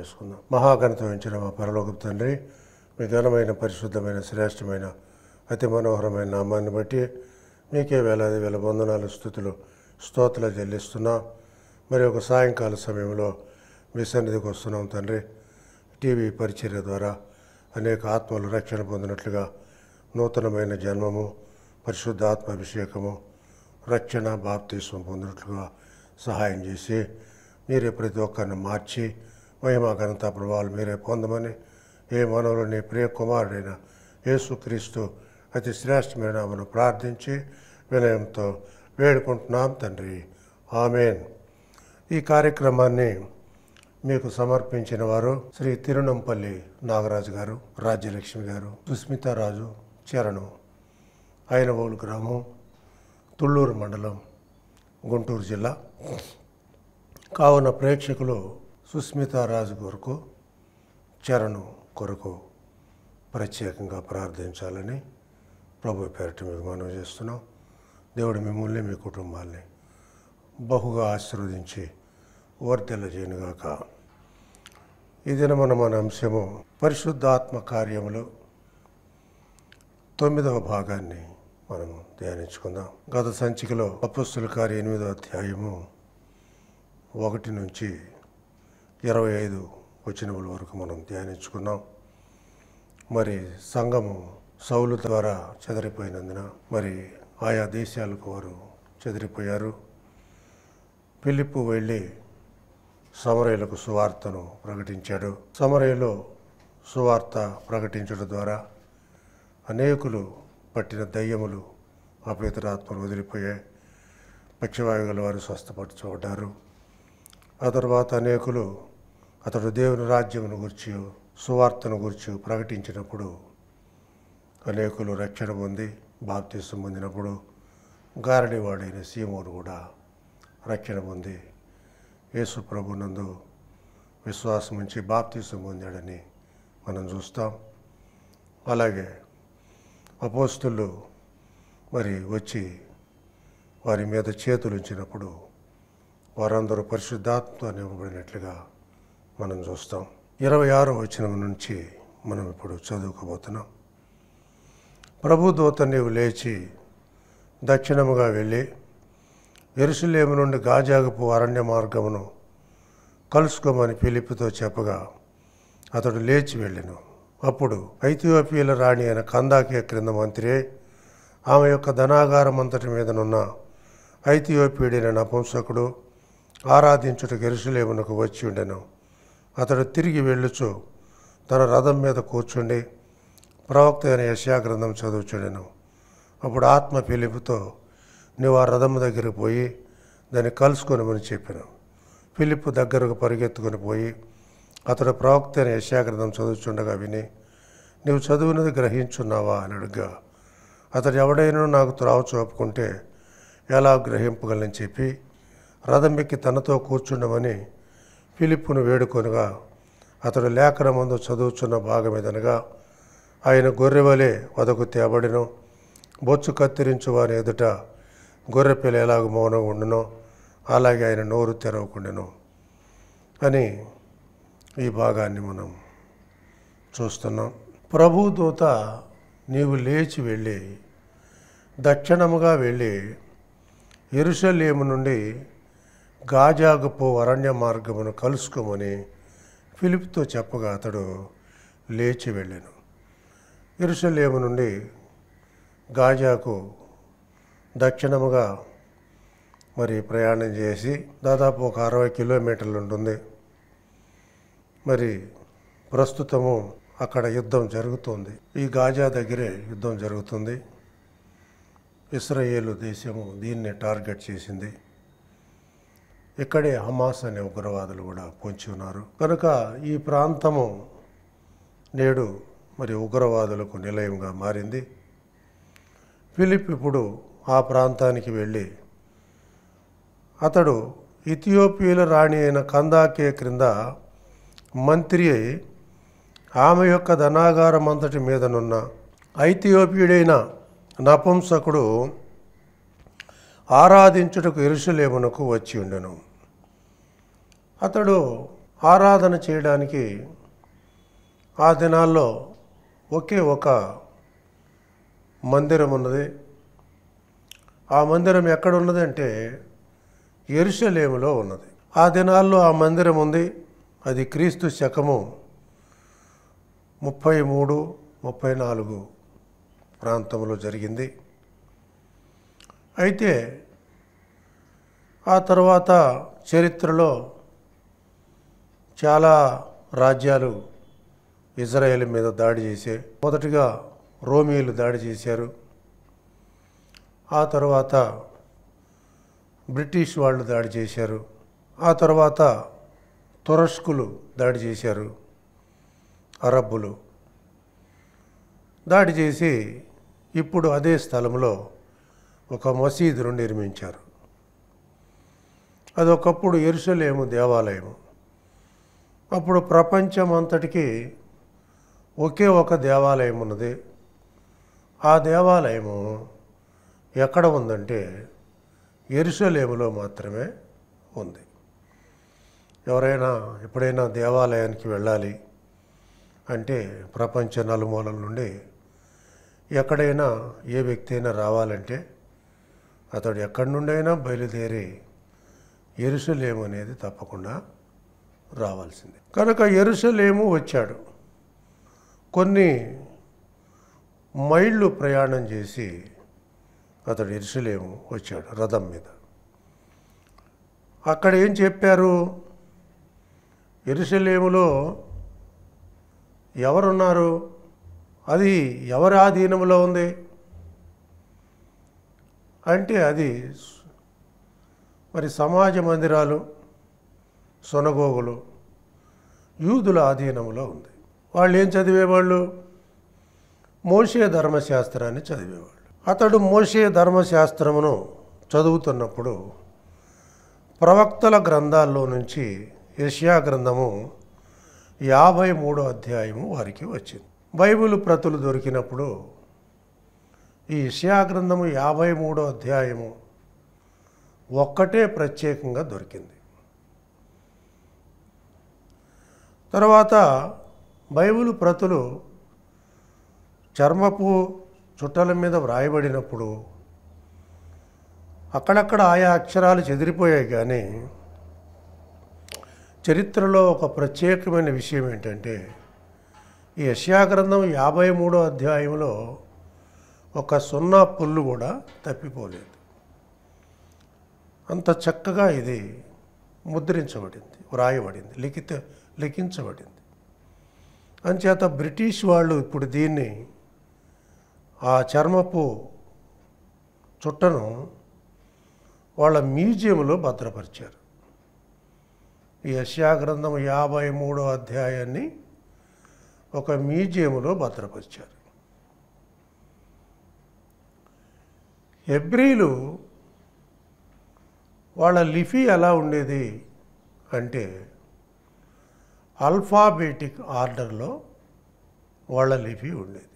చేసుకుందాం మహాగణతం ఇచ్చిన మా పరలోక తండ్రి మీ ఘనమైన పరిశుద్ధమైన శ్రేష్టమైన అతి మనోహరమైన నామాన్ని బట్టి మీకే వేలాది వేల వందనాలు స్థుతులు స్తోత్రలు చెల్లిస్తున్నా మరి ఒక సాయంకాల సమయంలో మీ సన్నిధికి వస్తున్నాం తండ్రి టీవీ పరిచర్య ద్వారా అనేక ఆత్మలు రక్షణ పొందినట్లుగా నూతనమైన జన్మము పరిశుద్ధ ఆత్మాభిషేకము రక్షణ బాప్తీసం పొందినట్లుగా సహాయం చేసి మీరే ప్రతి ఒక్కరిని మార్చి మహిమ ఘనత ప్రభావాలు మీరే పొందమని ఏ మనవులు నీ ప్రియ కుమారుడైన యేసుక్రీస్తు అతి శ్రేష్టమైన మనం ప్రార్థించి వినయంతో వేడుకుంటున్నాం తండ్రి ఆమెన్ ఈ కార్యక్రమాన్ని మీకు సమర్పించిన వారు శ్రీ తిరునంపల్లి నాగరాజు గారు రాజ్యలక్ష్మి గారు సుస్మితారాజు చరణం అయినవోలు గ్రామం తుళ్ళూరు మండలం గుంటూరు జిల్లా కావున ప్రేక్షకులు సుస్మిత రాజు కొరకు చరణ్ కొరకు ప్రత్యేకంగా ప్రార్థించాలని ప్రభు పేరిట మీకు మనం చేస్తున్నాం దేవుడు మిమ్మల్ని మీ కుటుంబాల్ని బహుగా ఆశీర్వదించి చేయనుగాక ఈ దినమన మన అంశము పరిశుద్ధాత్మ కార్యములు తొమ్మిదవ భాగాన్ని మనము ధ్యానించుకుందాం గత సంచికలో అపస్తుల కార్య ఎనిమిదవ అధ్యాయము ఒకటి నుంచి ఇరవై ఐదు వచనముల వరకు మనం ధ్యానించుకున్నాం మరి సంఘము సౌలు ద్వారా చెదిరిపోయినందున మరి ఆయా దేశాలకు వారు చెదిరిపోయారు పిలిప్పు వెళ్ళి సమరయులకు సువార్తను ప్రకటించాడు సమరయలో సువార్త ప్రకటించడం ద్వారా అనేకులు పట్టిన దయ్యములు అపేతరాత్మలు వదిలిపోయాయి పక్షవాయువుల వారు స్వస్థపరచబడ్డారు ఆ తర్వాత అనేకులు అతడు దేవుని రాజ్యమును గురించి సువార్తను గురించి ప్రకటించినప్పుడు అనేకులు రక్షణ పొంది బాప్తీసం పొందినప్పుడు గారడివాడైన సీమోను కూడా రక్షణ పొంది యేసు ప్రభునందు విశ్వాసం ఉంచి బాప్తీసం పొందాడని మనం చూస్తాం అలాగే అపోస్తులు మరి వచ్చి వారి మీద చేతులు ఉంచినప్పుడు వారందరూ పరిశుద్ధాత్మ నింపబడినట్లుగా మనం చూస్తాం ఇరవై ఆరో వచనం నుంచి మనం ఇప్పుడు చదువుకోబోతున్నాం దూత నీవు లేచి దక్షిణముగా వెళ్ళి ఎరుసలేము నుండి గాజాగపు అరణ్య మార్గమును కలుసుకోమని పిలిపితో చెప్పగా అతడు లేచి వెళ్ళాను అప్పుడు ఐథియోపియల రాణి అయిన కందాకే క్రింద మంత్రి ఆమె యొక్క ధనాగారం అంతటి మీదనున్న ఐథియోపియుడైన నపుంసకుడు ఆరాధించుట గెరుసులేమునకు వచ్చి ఉండెను అతడు తిరిగి వెళ్ళుచు తన రథం మీద కూర్చుండి ప్రవక్త అయిన గ్రంథం చదువుచుండెను అప్పుడు ఆత్మ ఫిలిప్తో నువ్వు ఆ రథం దగ్గరికి పోయి దాన్ని కలుసుకొనమని చెప్పాను ఫిలిప్ దగ్గరకు పరిగెత్తుకొని పోయి అతడు ప్రవక్త అయిన గ్రంథం చదువుచుండగా విని నీవు చదువునది గ్రహించున్నావా అని అడుగా అతడు ఎవడైనా నాకు త్రావు చూపుకుంటే ఎలా గ్రహింపగలని చెప్పి రథం ఎక్కి తనతో కూర్చుండమని ఫిలిప్పును వేడుకొనగా అతడు లేఖన ముందు చదువుచున్న భాగమేదనగా ఆయన గొర్రెవలే వదకు తేబడినో బొచ్చు కత్తిరించు వారి ఎదుట గొర్రెపిల్ల ఎలాగ మౌనం ఉండునో అలాగే ఆయన నోరు తెరవకుండెను అని ఈ భాగాన్ని మనం చూస్తున్నాం ప్రభు దూత నీవు లేచి వెళ్ళి దక్షిణముగా వెళ్ళి ఎరుషలేము నుండి గాజాగుపు అరణ్య మార్గమును కలుసుకోమని ఫిలిప్తో చెప్పగా అతడు లేచి వెళ్ళాను ఇరుసలేము నుండి గాజాకు దక్షిణముగా మరి ప్రయాణం చేసి దాదాపు ఒక అరవై కిలోమీటర్లు ఉంటుంది మరి ప్రస్తుతము అక్కడ యుద్ధం జరుగుతుంది ఈ గాజా దగ్గరే యుద్ధం జరుగుతుంది ఇస్రాయేలు దేశము దీన్ని టార్గెట్ చేసింది ఇక్కడే హమాస్ అనే ఉగ్రవాదులు కూడా పొంచి ఉన్నారు కనుక ఈ ప్రాంతము నేడు మరి ఉగ్రవాదులకు నిలయంగా మారింది ఫిలిప్ ఇప్పుడు ఆ ప్రాంతానికి వెళ్ళి అతడు ఇథియోపియల రాణి అయిన కందాకే క్రింద మంత్రి అయి ఆమె యొక్క ధనాగారం అంతటి మీదనున్న ఐథియోపియుడైన నపుంసకుడు ఆరాధించుటకు ఇరుషులేమునకు వచ్చి ఉండెను అతడు ఆరాధన చేయడానికి ఆ దినాల్లో ఒకే ఒక మందిరం ఉన్నది ఆ మందిరం ఎక్కడ ఉన్నది అంటే ఎరుషలేములో ఉన్నది ఆ దినాల్లో ఆ మందిరం ఉంది అది క్రీస్తు శకము ముప్పై మూడు ముప్పై నాలుగు ప్రాంతంలో జరిగింది అయితే ఆ తర్వాత చరిత్రలో చాలా రాజ్యాలు ఇజ్రాయెల్ మీద దాడి చేసే మొదటిగా రోమియోలు దాడి చేశారు ఆ తర్వాత బ్రిటిష్ వాళ్ళు దాడి చేశారు ఆ తర్వాత తురస్కులు దాడి చేశారు అరబ్బులు దాడి చేసి ఇప్పుడు అదే స్థలంలో ఒక మసీదును నిర్మించారు అదొకప్పుడు ఎరుసలేము దేవాలయము అప్పుడు ప్రపంచం అంతటికి ఒకే ఒక దేవాలయం ఉన్నది ఆ దేవాలయము ఎక్కడ ఉందంటే ఎరుసలేములో మాత్రమే ఉంది ఎవరైనా ఎప్పుడైనా దేవాలయానికి వెళ్ళాలి అంటే ప్రపంచ నలుమూలల నుండి ఎక్కడైనా ఏ వ్యక్తి అయినా రావాలంటే అతడు ఎక్కడి నుండైనా బయలుదేరి ఎరుసలేము అనేది తప్పకుండా రావాల్సింది కనుక ఎరుసలేము వచ్చాడు కొన్ని మైళ్ళు ప్రయాణం చేసి అతడు ఎరుసలేము వచ్చాడు రథం మీద అక్కడ ఏం చెప్పారు ఎరుసలేములో ఎవరున్నారు అది ఎవరి ఆధీనంలో ఉంది అంటే అది మరి సమాజ మందిరాలు సొనగోగులు యూదుల ఆధీనంలో ఉంది వాళ్ళు ఏం చదివేవాళ్ళు మోషే ధర్మశాస్త్రాన్ని చదివేవాళ్ళు అతడు మోషే ధర్మశాస్త్రమును చదువుతున్నప్పుడు ప్రవక్తల గ్రంథాల్లో నుంచి యష్యా గ్రంథము యాభై మూడో అధ్యాయము వారికి వచ్చింది బైబిల్ ప్రతులు దొరికినప్పుడు ఈ యష్యా గ్రంథము యాభై మూడో అధ్యాయము ఒక్కటే ప్రత్యేకంగా దొరికింది తర్వాత బైబిల్ ప్రతులు చర్మపు చుట్టల మీద వ్రాయబడినప్పుడు అక్కడక్కడ ఆయా అక్షరాలు చెదిరిపోయాయి కానీ చరిత్రలో ఒక ప్రత్యేకమైన విషయం ఏంటంటే ఈ యశ్యాగ్రంథం యాభై మూడో అధ్యాయంలో ఒక సున్నా పుల్లు కూడా తప్పిపోలేదు అంత చక్కగా ఇది ముద్రించబడింది వ్రాయబడింది లిఖిత లెక్కించబడింది అంచేత బ్రిటిష్ వాళ్ళు ఇప్పుడు దీన్ని ఆ చర్మపు చుట్టను వాళ్ళ మ్యూజియంలో భద్రపరిచారు యశ్యా గ్రంథం యాభై మూడో అధ్యాయాన్ని ఒక మ్యూజియంలో భద్రపరిచారు ఎబ్రిలు వాళ్ళ లిఫీ ఎలా ఉండేది అంటే అల్ఫాబేటిక్ ఆర్డర్లో వాళ్ళ లిపి ఉండేది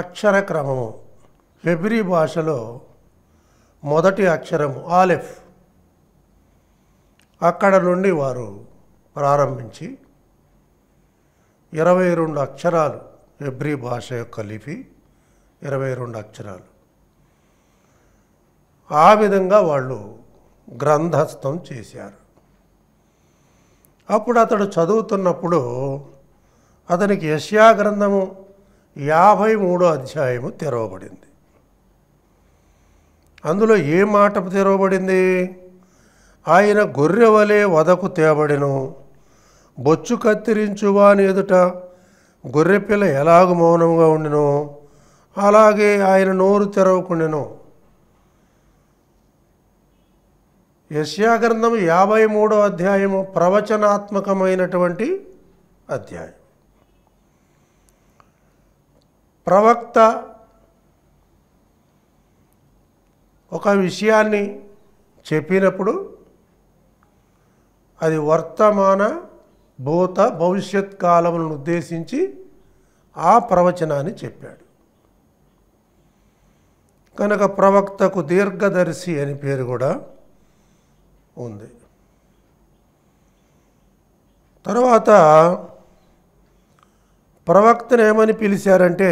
అక్షర క్రమము హెబ్రి భాషలో మొదటి అక్షరము ఆలెఫ్ అక్కడ నుండి వారు ప్రారంభించి ఇరవై రెండు అక్షరాలు హెబ్రి భాష యొక్క లిపి ఇరవై రెండు అక్షరాలు ఆ విధంగా వాళ్ళు గ్రంథస్థం చేశారు అప్పుడు అతడు చదువుతున్నప్పుడు అతనికి యశ్యా గ్రంథము యాభై మూడో అధ్యాయము తెరవబడింది అందులో ఏ మాట తెరవబడింది ఆయన గొర్రెవలే వదకు తేబడిను బొచ్చు కత్తిరించువాని ఎదుట గొర్రెపిల్ల ఎలాగ మౌనంగా ఉండినో అలాగే ఆయన నోరు తెరవకుండెను యశ్యాగ్రంథం యాభై మూడో అధ్యాయము ప్రవచనాత్మకమైనటువంటి అధ్యాయం ప్రవక్త ఒక విషయాన్ని చెప్పినప్పుడు అది వర్తమాన భూత భవిష్యత్ కాలములను ఉద్దేశించి ఆ ప్రవచనాన్ని చెప్పాడు కనుక ప్రవక్తకు దీర్ఘదర్శి అని పేరు కూడా ఉంది తర్వాత ప్రవక్తను ఏమని పిలిచారంటే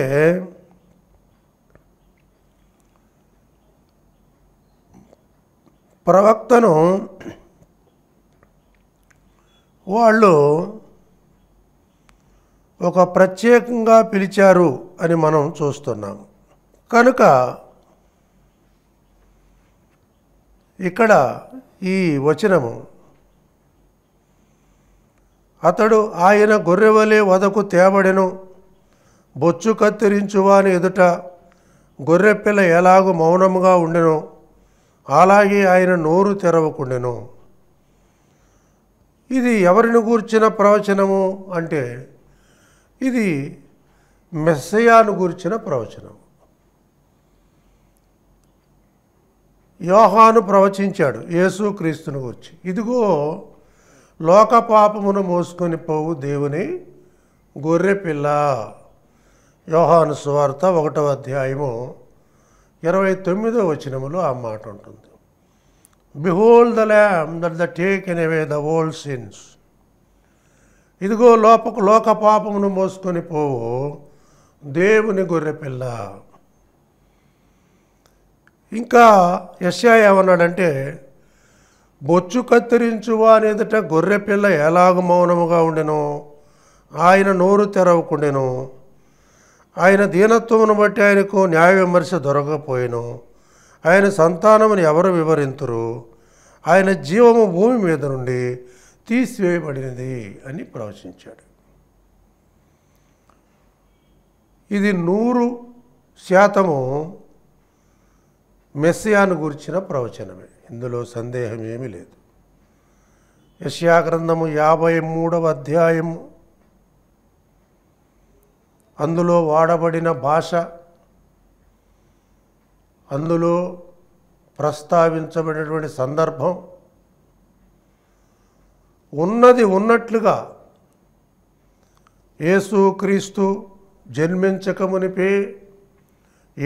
ప్రవక్తను వాళ్ళు ఒక ప్రత్యేకంగా పిలిచారు అని మనం చూస్తున్నాము కనుక ఇక్కడ ఈ వచనము అతడు ఆయన గొర్రెవలే వదకు తేబడెను బొచ్చు కత్తిరించువాని ఎదుట గొర్రెపిల్ల ఎలాగూ మౌనముగా ఉండెను అలాగే ఆయన నోరు తెరవకుండెను ఇది ఎవరిని గూర్చిన ప్రవచనము అంటే ఇది మెస్సయాను గూర్చిన ప్రవచనం యోహాను ప్రవచించాడు యేసు క్రీస్తుని గురించి ఇదిగో లోకపాపమును మోసుకొని పోవు దేవుని గొర్రెపిల్ల యోహాను సువార్త ఒకటవ అధ్యాయము ఇరవై తొమ్మిదో వచనములో ఆ మాట ఉంటుంది behold the lamb that the taken away the old sins ఇదిగో లోపకు లోక పాపమును మోసుకొని పోవు దేవుని గొర్రెపిల్ల ఇంకా ఎస్ఐ ఏమన్నాడంటే బొచ్చు కత్తిరించువా అనేదట గొర్రె పిల్ల ఎలాగ మౌనముగా ఉండెను ఆయన నోరు తెరవకుండెను ఆయన దీనత్వమును బట్టి ఆయనకు న్యాయ విమర్శ దొరకకపోయాను ఆయన సంతానమును ఎవరు వివరింతురు ఆయన జీవము భూమి మీద నుండి తీసివేయబడినది అని ప్రవచించాడు ఇది నూరు శాతము మెస్సియాను గురించిన ప్రవచనమే ఇందులో సందేహం ఏమి లేదు యశ్యా గ్రంథము యాభై మూడవ అధ్యాయము అందులో వాడబడిన భాష అందులో ప్రస్తావించబడినటువంటి సందర్భం ఉన్నది ఉన్నట్లుగా యేసుక్రీస్తు జన్మించకమునిపే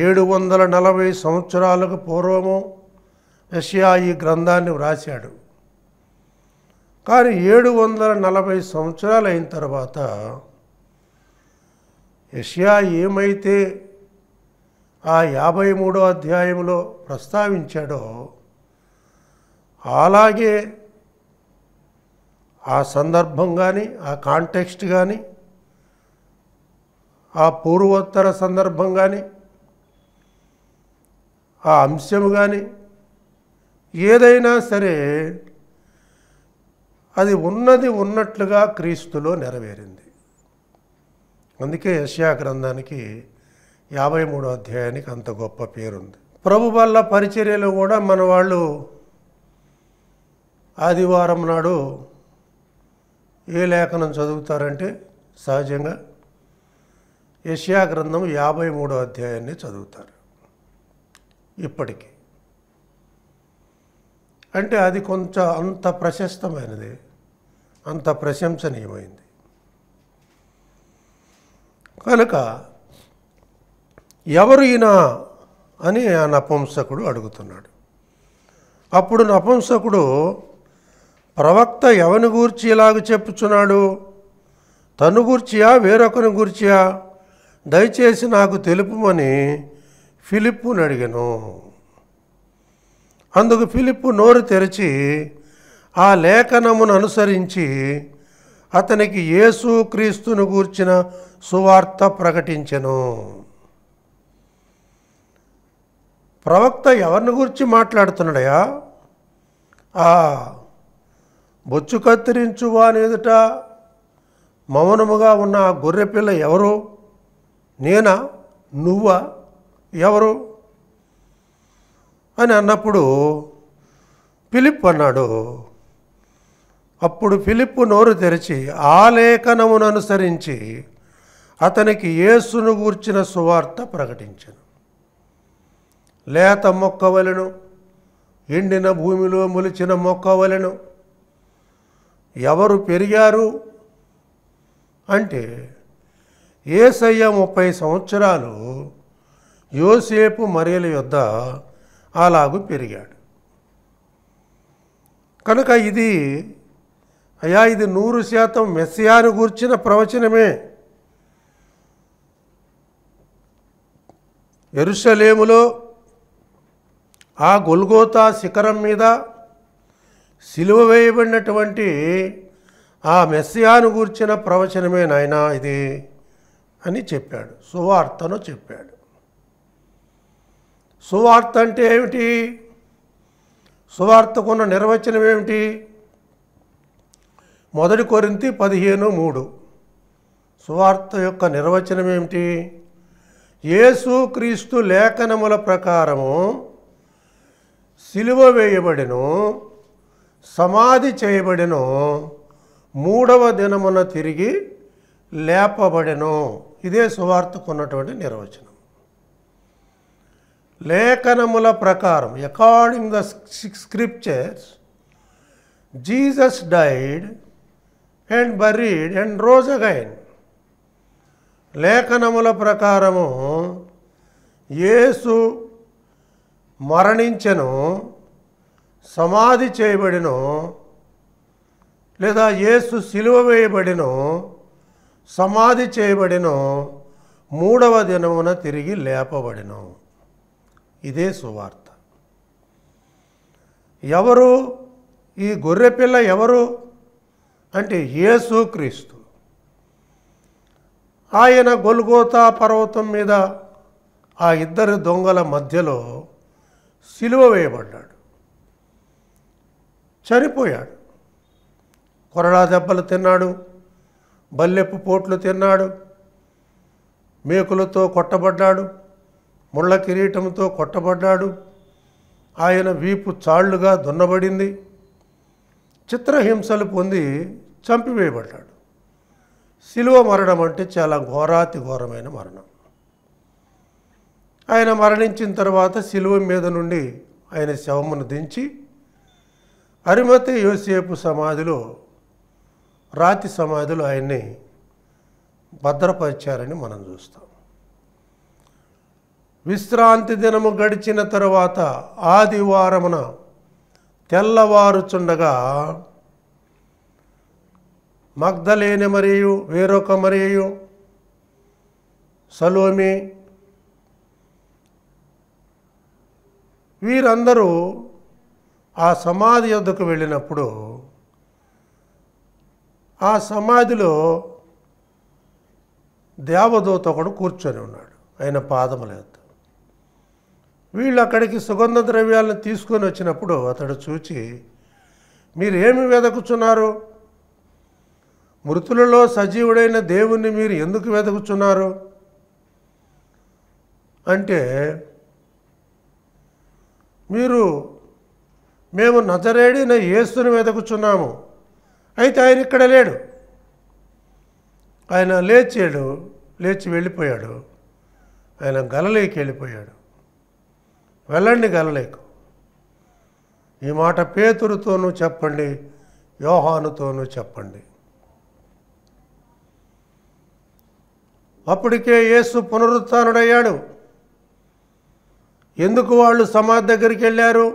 ఏడు వందల నలభై సంవత్సరాలకు పూర్వము రష్యా ఈ గ్రంథాన్ని వ్రాశాడు కానీ ఏడు వందల నలభై సంవత్సరాలు అయిన తర్వాత రష్యా ఏమైతే ఆ యాభై మూడో అధ్యాయంలో ప్రస్తావించాడో అలాగే ఆ సందర్భం కానీ ఆ కాంటెక్స్ట్ కానీ ఆ పూర్వోత్తర సందర్భం కానీ ఆ అంశము కానీ ఏదైనా సరే అది ఉన్నది ఉన్నట్లుగా క్రీస్తులో నెరవేరింది అందుకే యశా గ్రంథానికి యాభై మూడో అధ్యాయానికి అంత గొప్ప పేరుంది ప్రభు వల్ల పరిచర్యలు కూడా మన వాళ్ళు ఆదివారం నాడు ఏ లేఖనం చదువుతారంటే సహజంగా యష్యా గ్రంథం యాభై మూడో అధ్యాయాన్ని చదువుతారు ఇప్పటికీ అంటే అది కొంచెం అంత ప్రశస్తమైనది అంత ప్రశంసనీయమైంది కనుక ఎవరు ఈయన అని ఆ నపంసకుడు అడుగుతున్నాడు అప్పుడు నపంసకుడు ప్రవక్త ఎవని గూర్చి ఇలాగ చెప్పుచున్నాడు తను గూర్చియా వేరొకరిని గూర్చియా దయచేసి నాకు తెలుపుమని ఫిలిప్పును అడిగాను అందుకు ఫిలిప్పు నోరు తెరిచి ఆ లేఖనమును అనుసరించి అతనికి యేసుక్రీస్తును గూర్చిన సువార్త ప్రకటించెను ప్రవక్త ఎవరిని గురించి మాట్లాడుతున్నాడయా ఆ బొచ్చు కత్తిరించువా అనేదిట మౌనముగా ఉన్న ఆ గొర్రెపిల్ల ఎవరు నేనా నువ్వా ఎవరు అని అన్నప్పుడు ఫిలిప్ అన్నాడు అప్పుడు ఫిలిప్ నోరు తెరిచి ఆ లేఖనమును అనుసరించి అతనికి యేసును గూర్చిన సువార్త ప్రకటించను లేత మొక్కవలను ఎండిన భూమిలో మొలిచిన మొక్కవలను ఎవరు పెరిగారు అంటే ఏసయ్య ముప్పై సంవత్సరాలు యోసేపు మరియల యొద్ద అలాగు పెరిగాడు కనుక ఇది అయా ఇది నూరు శాతం మెస్సియాను గూర్చిన ప్రవచనమే ఎరుషలేములో ఆ గొల్గోతా శిఖరం మీద సిలువ వేయబడినటువంటి ఆ మెస్సియాను గూర్చిన ప్రవచనమే నాయన ఇది అని చెప్పాడు సువార్తను చెప్పాడు సువార్త అంటే ఏమిటి సువార్తకున్న నిర్వచనం ఏమిటి మొదటి కొరింతి పదిహేను మూడు సువార్త యొక్క నిర్వచనం ఏమిటి క్రీస్తు లేఖనముల ప్రకారము సిలువ వేయబడిను సమాధి చేయబడిను మూడవ దినమున తిరిగి లేపబడెను ఇదే సువార్తకున్నటువంటి నిర్వచనం లేఖనముల ప్రకారం according the scriptures Jesus died and buried and rose again లేఖనముల ప్రకారము యేసు మరణించను సమాధి చేయబడిను లేదా యేసు సిలువ వేయబడిను సమాధి చేయబడిను మూడవ దినమున తిరిగి లేపబడిను ఇదే సువార్త ఎవరు ఈ గొర్రెపిల్ల ఎవరు అంటే యేసుక్రీస్తు ఆయన గొల్గోతా పర్వతం మీద ఆ ఇద్దరు దొంగల మధ్యలో సిలువ వేయబడ్డాడు చనిపోయాడు కొరడా దెబ్బలు తిన్నాడు బల్లెప్పు పోట్లు తిన్నాడు మేకులతో కొట్టబడ్డాడు ముళ్ళ కిరీటంతో కొట్టబడ్డాడు ఆయన వీపు చాళ్లుగా దున్నబడింది చిత్రహింసలు పొంది చంపివేయబడ్డాడు శిలువ మరణం అంటే చాలా ఘోరాతి ఘోరమైన మరణం ఆయన మరణించిన తర్వాత శిలువ మీద నుండి ఆయన శవమును దించి అరిమతి యోసేపు సమాధిలో రాతి సమాధిలో ఆయన్ని భద్రపరిచారని మనం చూస్తాం విశ్రాంతి దినము గడిచిన తరువాత ఆదివారమున తెల్లవారుచుండగా మగ్ధలేని మరియు వేరొక మరియు సలోమి వీరందరూ ఆ సమాధి యొద్దకు వెళ్ళినప్పుడు ఆ సమాధిలో దేవదూత ఒకడు కూర్చొని ఉన్నాడు ఆయన పాదముల వీళ్ళు అక్కడికి సుగంధ ద్రవ్యాలను తీసుకొని వచ్చినప్పుడు అతడు చూచి మీరేమి వెదకుచున్నారు మృతులలో సజీవుడైన దేవుణ్ణి మీరు ఎందుకు వెతుకుచున్నారు అంటే మీరు మేము నజరేడిన యేసుని వెతుకుచున్నాము అయితే ఆయన ఇక్కడ లేడు ఆయన లేచాడు లేచి వెళ్ళిపోయాడు ఆయన గలలోకి వెళ్ళిపోయాడు వెళ్ళండి గలలేకు ఈ మాట పేతురుతోనూ చెప్పండి యోహానుతోనూ చెప్పండి అప్పటికే యేసు పునరుత్డయ్యాడు ఎందుకు వాళ్ళు సమాధి దగ్గరికి వెళ్ళారు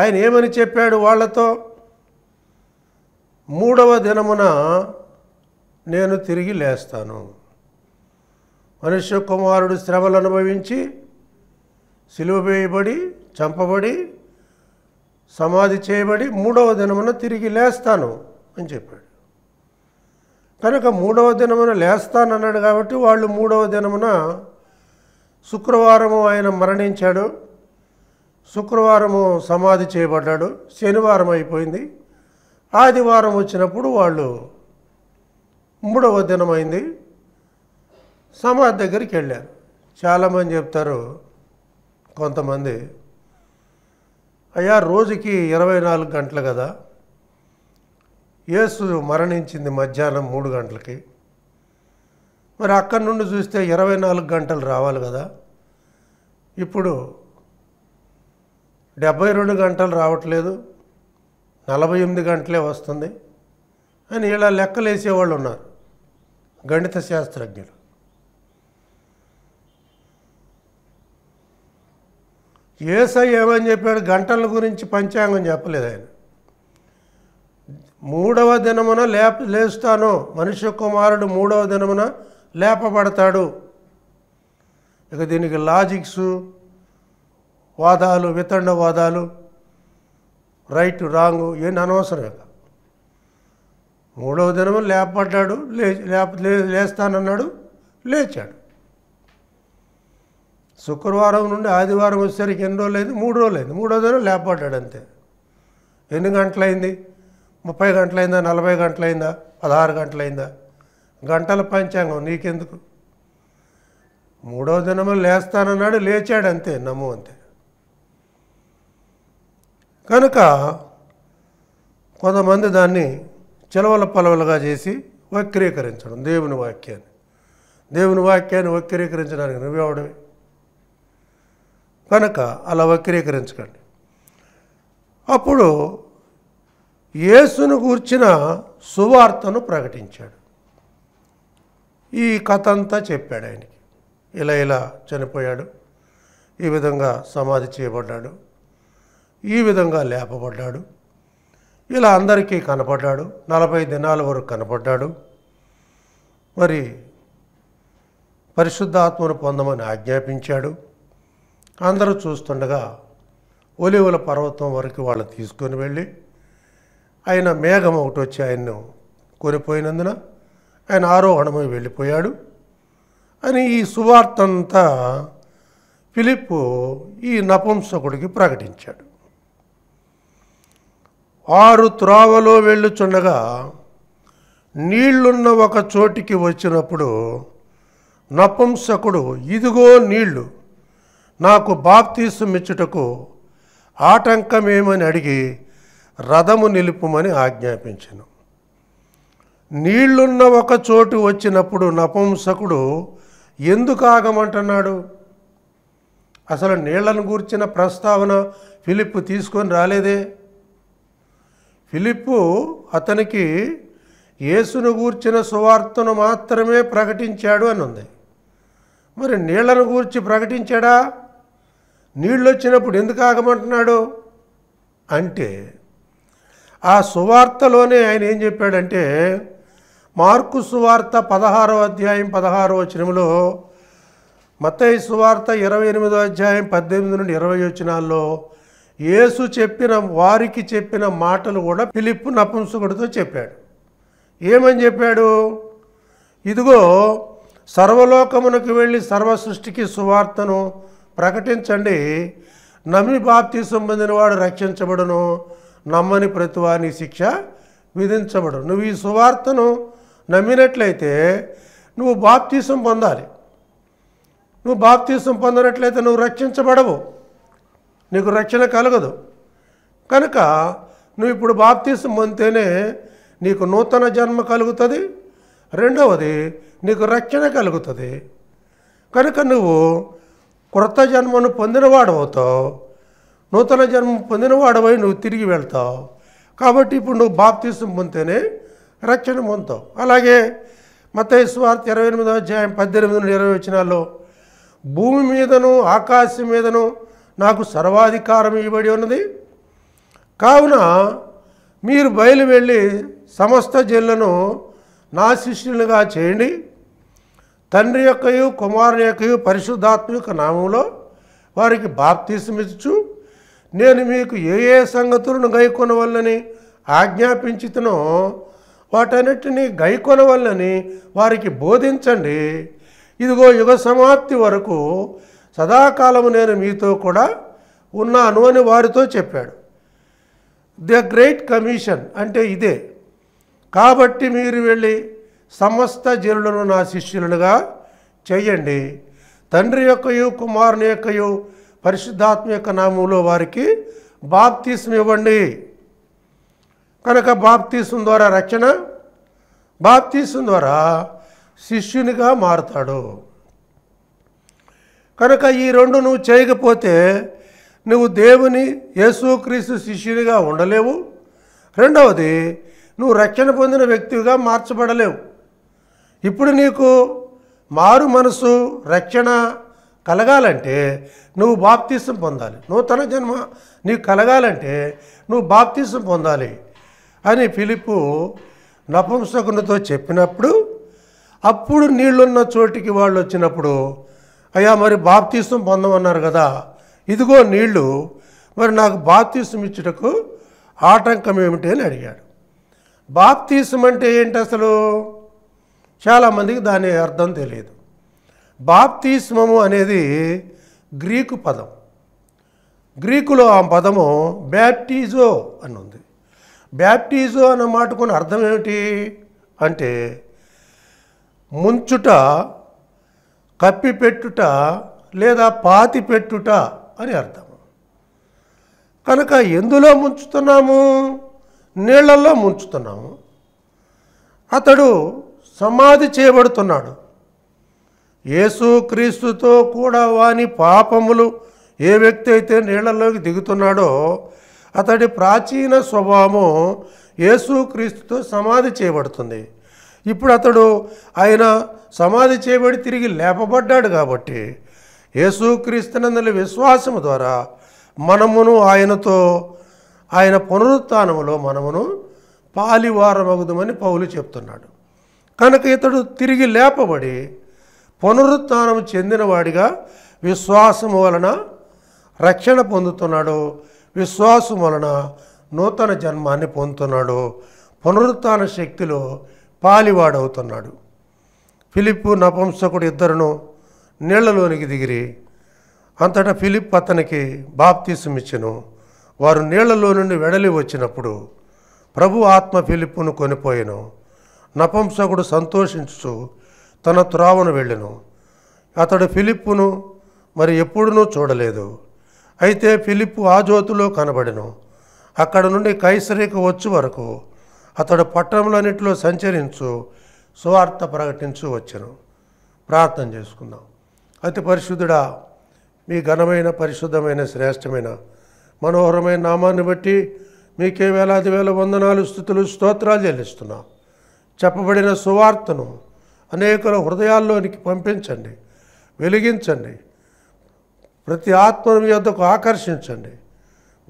ఆయన ఏమని చెప్పాడు వాళ్ళతో మూడవ దినమున నేను తిరిగి లేస్తాను మనుష్య కుమారుడు శ్రమలు అనుభవించి సిలువ వేయబడి చంపబడి సమాధి చేయబడి మూడవ దినమున తిరిగి లేస్తాను అని చెప్పాడు కనుక మూడవ దినమున లేస్తానన్నాడు కాబట్టి వాళ్ళు మూడవ దినమున శుక్రవారము ఆయన మరణించాడు శుక్రవారము సమాధి చేయబడ్డాడు శనివారం అయిపోయింది ఆదివారం వచ్చినప్పుడు వాళ్ళు మూడవ దినమైంది సమాధి దగ్గరికి వెళ్ళారు చాలామంది చెప్తారు కొంతమంది అయ్యా రోజుకి ఇరవై నాలుగు గంటలు కదా యేసు మరణించింది మధ్యాహ్నం మూడు గంటలకి మరి అక్కడి నుండి చూస్తే ఇరవై నాలుగు గంటలు రావాలి కదా ఇప్పుడు డెబ్భై రెండు గంటలు రావట్లేదు నలభై ఎనిమిది గంటలే వస్తుంది అని ఇలా లెక్కలు వేసేవాళ్ళు ఉన్నారు గణిత శాస్త్రజ్ఞులు ఏసై ఏమని చెప్పాడు గంటల గురించి పంచాంగం చెప్పలేదు ఆయన మూడవ దినమున లేప లేస్తాను మనుష్య కుమారుడు మూడవ దినమున లేపబడతాడు ఇక దీనికి లాజిక్స్ వాదాలు వితండ వాదాలు రైట్ రాంగ్ ఏం అనవసరం ఇక మూడవ దినము లేపబడ్డాడు లే లేప లేస్తానన్నాడు లేచాడు శుక్రవారం నుండి ఆదివారం వచ్చేసరికి ఎన్ని రోజులు అయింది మూడు రోజులు అయింది మూడో దినం లేపబడ్డాడు అంతే ఎన్ని గంటలైంది ముప్పై గంటలైందా నలభై గంటలైందా పదహారు గంటలైందా గంటల పంచాంగం నీకెందుకు మూడో దినము లేస్తానన్నాడు లేచాడు అంతే నమ్ము అంతే కనుక కొంతమంది దాన్ని చిలవల పలవలుగా చేసి వక్రీకరించడం దేవుని వాక్యాన్ని దేవుని వాక్యాన్ని వక్రీకరించడానికి నువ్వేవడమే కనుక అలా వక్రీకరించకండి అప్పుడు యేసును గూర్చిన సువార్తను ప్రకటించాడు ఈ కథ అంతా చెప్పాడు ఆయనకి ఇలా ఇలా చనిపోయాడు ఈ విధంగా సమాధి చేయబడ్డాడు ఈ విధంగా లేపబడ్డాడు ఇలా అందరికీ కనపడ్డాడు నలభై దినాల వరకు కనపడ్డాడు మరి పరిశుద్ధాత్మను పొందమని ఆజ్ఞాపించాడు అందరూ చూస్తుండగా ఒలివుల పర్వతం వరకు వాళ్ళు తీసుకొని వెళ్ళి ఆయన మేఘం ఒకటి వచ్చి ఆయన్ను కొనిపోయినందున ఆయన ఆరోహణమై వెళ్ళిపోయాడు అని ఈ సువార్త అంతా ఫిలిప్పు ఈ నపుంసకుడికి ప్రకటించాడు ఆరు త్రావలో వెళ్ళుచుండగా నీళ్లున్న ఒక చోటికి వచ్చినప్పుడు నపుంసకుడు ఇదిగో నీళ్లు నాకు మెచ్చుటకు ఆటంకమేమని అడిగి రథము నిలుపుమని ఆజ్ఞాపించను నీళ్లున్న ఒక చోటు వచ్చినప్పుడు నపుంసకుడు ఎందుకు ఆగమంటున్నాడు అసలు నీళ్లను గూర్చిన ప్రస్తావన ఫిలిప్ తీసుకొని రాలేదే ఫిలిప్పు అతనికి యేసును గూర్చిన సువార్తను మాత్రమే ప్రకటించాడు అని ఉంది మరి నీళ్లను గూర్చి ప్రకటించాడా నీళ్ళు వచ్చినప్పుడు ఎందుకు ఆగమంటున్నాడు అంటే ఆ సువార్తలోనే ఆయన ఏం చెప్పాడంటే మార్కు సువార్త పదహారో అధ్యాయం పదహారో వచనంలో మతయి సువార్త ఇరవై ఎనిమిదో అధ్యాయం పద్దెనిమిది నుండి ఇరవై వచనాల్లో యేసు చెప్పిన వారికి చెప్పిన మాటలు కూడా పిలిప్పు నపుంసకుడితో చెప్పాడు ఏమని చెప్పాడు ఇదిగో సర్వలోకమునకు వెళ్ళి సర్వ సృష్టికి సువార్తను ప్రకటించండి నమ్మి బాప్తీసం పొందిన వాడు రక్షించబడును నమ్మని ప్రతివాని శిక్ష విధించబడు నువ్వు ఈ సువార్తను నమ్మినట్లయితే నువ్వు బాప్తీసం పొందాలి నువ్వు బాప్తీసం పొందినట్లయితే నువ్వు రక్షించబడవు నీకు రక్షణ కలగదు కనుక నువ్వు ఇప్పుడు బాప్తీసం పొందితేనే నీకు నూతన జన్మ కలుగుతుంది రెండవది నీకు రక్షణ కలుగుతుంది కనుక నువ్వు క్రొత్త జన్మను పొందినవాడు అవుతావు నూతన జన్మ పొందినవాడవై నువ్వు తిరిగి వెళ్తావు కాబట్టి ఇప్పుడు నువ్వు బాప్తీసం పొందితేనే రక్షణ పొందుతావు అలాగే మతేశ్వార్త ఇరవై ఎనిమిదో అధ్యాయం పద్దెనిమిది నుండి ఇరవై వచ్చినాల్లో భూమి మీదను ఆకాశం మీదను నాకు సర్వాధికారం ఇవ్వబడి ఉన్నది కావున మీరు బయలు వెళ్ళి సమస్త జల్లను నా శిష్యులుగా చేయండి తండ్రి యొక్కయు కుమారుని యొక్కయు పరిశుద్ధాత్మ యొక్క నామంలో వారికి బాప్తీసమిచ్చు నేను మీకు ఏ ఏ సంగతులను గైకొనవల్లని ఆజ్ఞాపించుతునో వాటన్నిటినీ గైకొనవల్లని వారికి బోధించండి ఇదిగో యుగ సమాప్తి వరకు సదాకాలము నేను మీతో కూడా ఉన్నాను అని వారితో చెప్పాడు ద గ్రేట్ కమిషన్ అంటే ఇదే కాబట్టి మీరు వెళ్ళి సమస్త జనులను నా శిష్యులనుగా చేయండి తండ్రి యొక్కయు కుమారుని యొక్కయు పరిశుద్ధాత్మ యొక్క నామంలో వారికి బాప్తీసం ఇవ్వండి కనుక బాప్తీసం ద్వారా రక్షణ బాప్తీసం ద్వారా శిష్యునిగా మారుతాడు కనుక ఈ రెండు నువ్వు చేయకపోతే నువ్వు దేవుని యేసుక్రీస్తు శిష్యునిగా ఉండలేవు రెండవది నువ్వు రక్షణ పొందిన వ్యక్తిగా మార్చబడలేవు ఇప్పుడు నీకు మారు మనసు రక్షణ కలగాలంటే నువ్వు బాప్తీసం పొందాలి నూతన జన్మ నీకు కలగాలంటే నువ్వు బాప్తీసం పొందాలి అని ఫిలిప్పు నపంసకునితో చెప్పినప్పుడు అప్పుడు నీళ్ళున్న చోటికి వాళ్ళు వచ్చినప్పుడు అయ్యా మరి బాప్తీసం పొందమన్నారు కదా ఇదిగో నీళ్ళు మరి నాకు బాప్తీసం ఇచ్చుటకు ఆటంకం ఏమిటి అని అడిగాడు బాప్తీసం అంటే ఏంటి అసలు చాలామందికి దాని అర్థం తెలియదు బాప్తీస్మము అనేది గ్రీకు పదం గ్రీకులో ఆ పదము బ్యాప్టీజో అని ఉంది బ్యాప్టీజో అన్న మాటకు అర్థం ఏమిటి అంటే ముంచుట కప్పిపెట్టుట లేదా పాతి పెట్టుట అని అర్థం కనుక ఎందులో ముంచుతున్నాము నీళ్లలో ముంచుతున్నాము అతడు సమాధి చేయబడుతున్నాడు యేసుక్రీస్తుతో కూడా వాని పాపములు ఏ వ్యక్తి అయితే నీళ్లలోకి దిగుతున్నాడో అతడి ప్రాచీన స్వభావము యేసుక్రీస్తుతో సమాధి చేయబడుతుంది ఇప్పుడు అతడు ఆయన సమాధి చేయబడి తిరిగి లేపబడ్డాడు కాబట్టి యేసుక్రీస్తునందుల విశ్వాసము ద్వారా మనమును ఆయనతో ఆయన పునరుత్నములో మనమును పాలివారమగుదమని పౌలు చెప్తున్నాడు కనుక ఇతడు తిరిగి లేపబడి పునరుత్నం చెందినవాడిగా విశ్వాసం వలన రక్షణ పొందుతున్నాడు విశ్వాసం వలన నూతన జన్మాన్ని పొందుతున్నాడు పునరుత్న శక్తిలో పాలివాడవుతున్నాడు ఫిలిప్పు నపంసకుడు ఇద్దరును నీళ్లలోనికి దిగిరి అంతటా ఫిలిప్ అతనికి బాప్తీసమిచ్చెను వారు నీళ్లలో నుండి వెడలి వచ్చినప్పుడు ప్రభు ఆత్మ ఫిలిప్పును కొనిపోయాను నపంసకుడు సంతోషించు తన త్రావను వెళ్ళెను అతడు ఫిలిప్పును మరి ఎప్పుడునూ చూడలేదు అయితే ఫిలిప్పు ఆ జ్యోతిలో కనబడెను అక్కడ నుండి కైసరికి వచ్చే వరకు అతడు పట్టణంలోనిట్లో సంచరించు సువార్త ప్రకటించు వచ్చెను ప్రార్థన చేసుకుందాం అతి పరిశుద్ధుడా మీ ఘనమైన పరిశుద్ధమైన శ్రేష్టమైన మనోహరమైన నామాన్ని బట్టి మీకే వేలాది వేల వందనాలు స్థుతులు స్తోత్రాలు చెల్లిస్తున్నాం చెప్పబడిన సువార్తను అనేకుల హృదయాల్లోనికి పంపించండి వెలిగించండి ప్రతి ఆత్మ యొద్దకు ఆకర్షించండి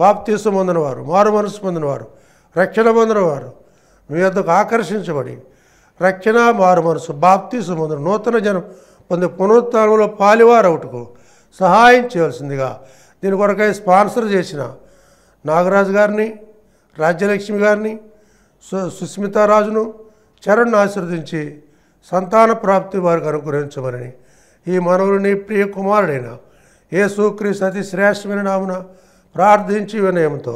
బాప్తీసం పొందినవారు మారు మనసు పొందినవారు రక్షణ పొందినవారు మీ వద్దకు ఆకర్షించబడి రక్షణ మారు మనసు బాప్తీసం పొందిన నూతన జనం పొందే పునరుత్నంలో పాలివారవుటకు సహాయం చేయవలసిందిగా దీని కొరకై స్పాన్సర్ చేసిన నాగరాజు గారిని రాజ్యలక్ష్మి గారిని సుస్మితారాజును చరణ్ ఆశీర్వదించి సంతాన ప్రాప్తి వారికి అనుగ్రహించమని ఈ మనవుని ప్రియ కుమారుడైన సూక్రి సతి శ్రేష్టమైన నామున ప్రార్థించి వినయంతో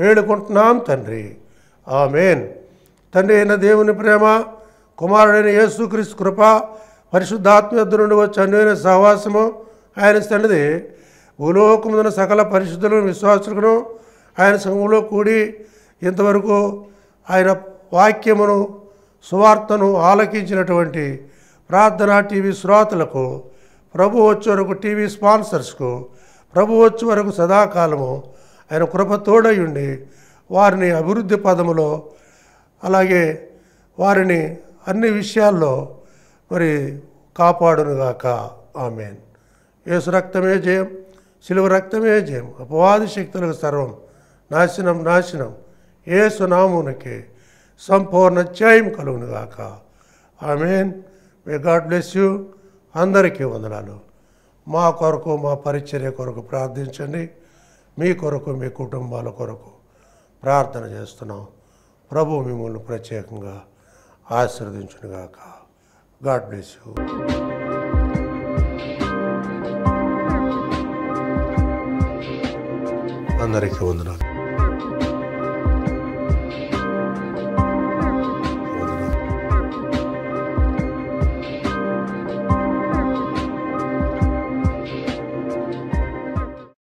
వేడుకుంటున్నాం తండ్రి ఆమెన్ తండ్రి అయిన దేవుని ప్రేమ కుమారుడైన యేసుక్రీస్ కృప పరిశుద్ధాత్మయుద్ధ నుండి వచ్చి అన్వైన సహవాసము ఆయన తండ్రి ఉలోకమున సకల పరిశుద్ధులను విశ్వాసులను ఆయన సమయంలో కూడి ఇంతవరకు ఆయన వాక్యమును సువార్తను ఆలకించినటువంటి ప్రార్థన టీవీ శ్రోతలకు ప్రభు వచ్చే వరకు టీవీ స్పాన్సర్స్కు ప్రభు వచ్చే వరకు సదాకాలము ఆయన కృప తోడయుండి వారిని అభివృద్ధి పదములో అలాగే వారిని అన్ని విషయాల్లో మరి కాపాడునుగాక ఆమెన్ యేసు రక్తమే జయం సిలువ రక్తమే జయం అపవాది శక్తులకు సర్వం నాశనం నాశనం ఏ సునామునకే సంపూర్ణ జయం కలుగునుగాక I mean may God bless you అందరికీ వందనాలు మా కొరకు మా పరిచర్య కొరకు ప్రార్థించండి మీ కొరకు మీ కుటుంబాల కొరకు ప్రార్థన చేస్తున్నాం ప్రభు మిమ్మల్ని ప్రత్యేకంగా ఆశీర్వదించునుగాక గాడ్ బ్లెస్ యూ అందరికీ వందనాలు